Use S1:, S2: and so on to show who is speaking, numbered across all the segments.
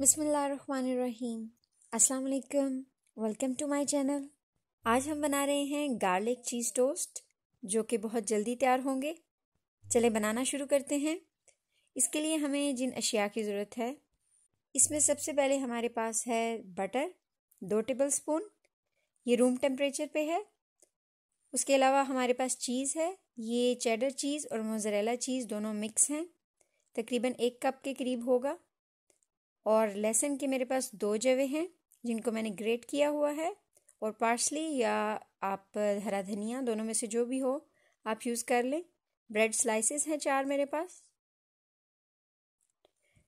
S1: बिसमीम अस्सलाम welcome to my channel आज हम बना रहे हैं गार्लिक चीज़ टोस्ट जो कि बहुत जल्दी तैयार होंगे चले बनाना शुरू करते हैं इसके लिए हमें जिन अशिया की ज़रूरत है इसमें सबसे पहले हमारे पास है बटर दो टेबल स्पून ये रूम टेम्परेचर पे है उसके अलावा हमारे पास चीज़ है ये चेडर चीज़ और मोज़रेला चीज़ दोनों मिक्स हैं तकरीबन एक कप के करीब होगा और लहसुन के मेरे पास दो जवे हैं जिनको मैंने ग्रेट किया हुआ है और पार्सली या आप हरा धनिया दोनों में से जो भी हो आप यूज़ कर लें ब्रेड स्लाइसेस हैं चार मेरे पास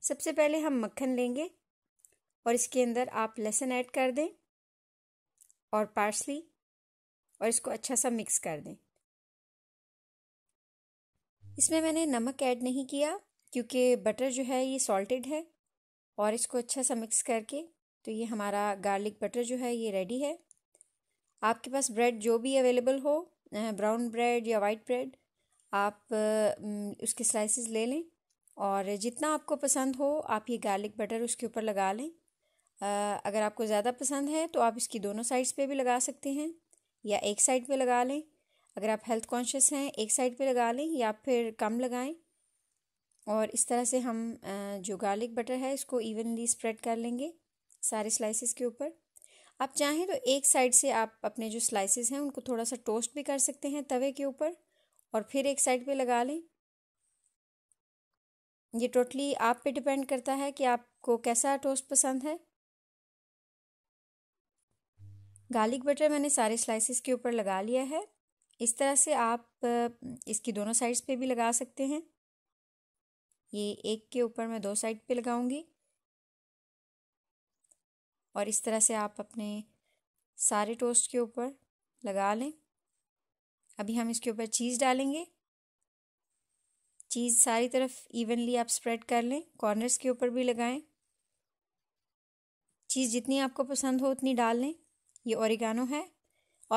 S1: सबसे पहले हम मक्खन लेंगे और इसके अंदर आप लहसुन ऐड कर दें और पार्सली और इसको अच्छा सा मिक्स कर दें इसमें मैंने नमक ऐड नहीं किया क्योंकि बटर जो है ये सॉल्टेड है और इसको अच्छा सा मिक्स करके तो ये हमारा गार्लिक बटर जो है ये रेडी है आपके पास ब्रेड जो भी अवेलेबल हो ब्राउन ब्रेड या वाइट ब्रेड आप उसके स्लाइसेस ले लें और जितना आपको पसंद हो आप ये गार्लिक बटर उसके ऊपर लगा लें अगर आपको ज़्यादा पसंद है तो आप इसकी दोनों साइड्स पे भी लगा सकते हैं या एक साइड पे लगा लें अगर आप हेल्थ कॉन्शियस हैं एक साइड पे लगा लें या फिर कम लगाएं और इस तरह से हम जो गार्लिक बटर है इसको इवनली स्प्रेड कर लेंगे सारे स्लाइसिस के ऊपर आप चाहें तो एक साइड से आप अपने जो स्लाइसेस हैं उनको थोड़ा सा टोस्ट भी कर सकते हैं तवे के ऊपर और फिर एक साइड पे लगा लें ये टोटली आप पे डिपेंड करता है कि आपको कैसा टोस्ट पसंद है गार्लिक बटर मैंने सारे स्लाइसेस के ऊपर लगा लिया है इस तरह से आप इसकी दोनों साइड्स पे भी लगा सकते हैं ये एक के ऊपर मैं दो साइड पे लगाऊंगी और इस तरह से आप अपने सारे टोस्ट के ऊपर लगा लें अभी हम इसके ऊपर चीज़ डालेंगे चीज़ सारी तरफ इवनली आप स्प्रेड कर लें कॉर्नर्स के ऊपर भी लगाएं चीज़ जितनी आपको पसंद हो उतनी डाल लें ये ओरिगानो है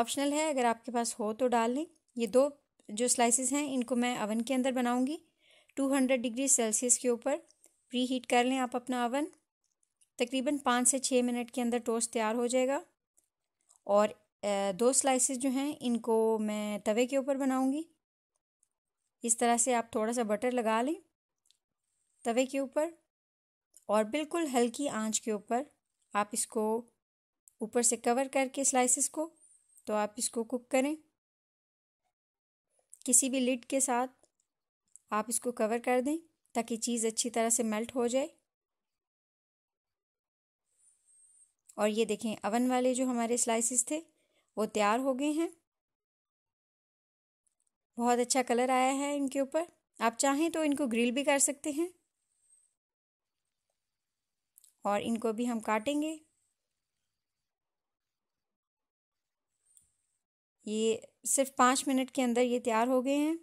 S1: ऑप्शनल है अगर आपके पास हो तो डाल लें ये दो जो स्लाइसेस हैं इनको मैं अवन के अंदर बनाऊंगी 200 डिग्री सेल्सियस के ऊपर प्री हीट कर लें आप अपना ओवन तकरीबन पाँच से छः मिनट के अंदर टोस्ट तैयार हो जाएगा और दो स्लाइसेस जो हैं इनको मैं तवे के ऊपर बनाऊंगी इस तरह से आप थोड़ा सा बटर लगा लें तवे के ऊपर और बिल्कुल हल्की आंच के ऊपर आप इसको ऊपर से कवर करके स्लाइसेस को तो आप इसको कुक करें किसी भी लिड के साथ आप इसको कवर कर दें ताकि चीज़ अच्छी तरह से मेल्ट हो जाए और ये देखें अवन वाले जो हमारे स्लाइसिस थे वो तैयार हो गए हैं बहुत अच्छा कलर आया है इनके ऊपर आप चाहें तो इनको ग्रिल भी कर सकते हैं और इनको भी हम काटेंगे ये सिर्फ पाँच मिनट के अंदर ये तैयार हो गए हैं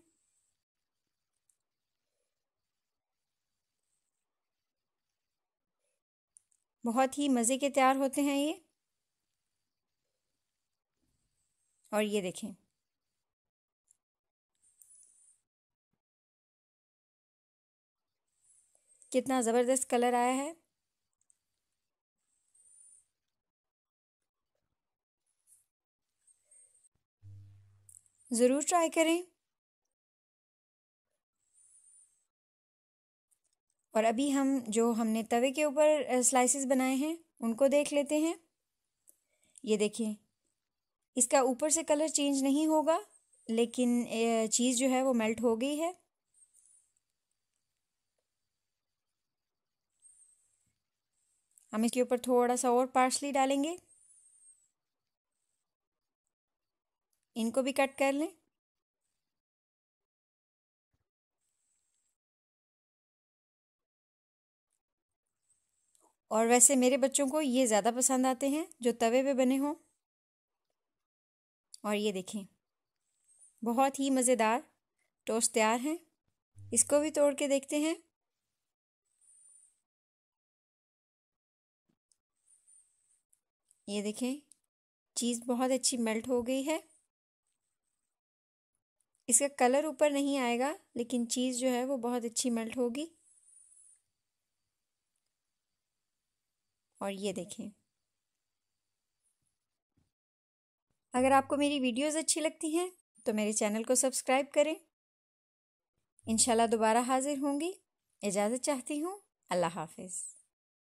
S1: बहुत ही मज़े के तैयार होते हैं ये और ये देखें कितना ज़बरदस्त कलर आया है ज़रूर ट्राई करें और अभी हम जो हमने तवे के ऊपर स्लाइसेस बनाए हैं उनको देख लेते हैं ये देखिए इसका ऊपर से कलर चेंज नहीं होगा लेकिन चीज़ जो है वो मेल्ट हो गई है हम इसके ऊपर थोड़ा सा और पार्सली डालेंगे इनको भी कट कर लें और वैसे मेरे बच्चों को ये ज़्यादा पसंद आते हैं जो तवे पे बने हों और ये देखें बहुत ही मज़ेदार टोस्ट तैयार हैं इसको भी तोड़ के देखते हैं ये देखें चीज़ बहुत अच्छी मेल्ट हो गई है इसका कलर ऊपर नहीं आएगा लेकिन चीज़ जो है वो बहुत अच्छी मेल्ट होगी और ये देखें अगर आपको मेरी वीडियोस अच्छी लगती हैं तो मेरे चैनल को सब्सक्राइब करें इंशाल्लाह दोबारा हाजिर होंगी इजाज़त चाहती हूँ अल्लाह हाफिज़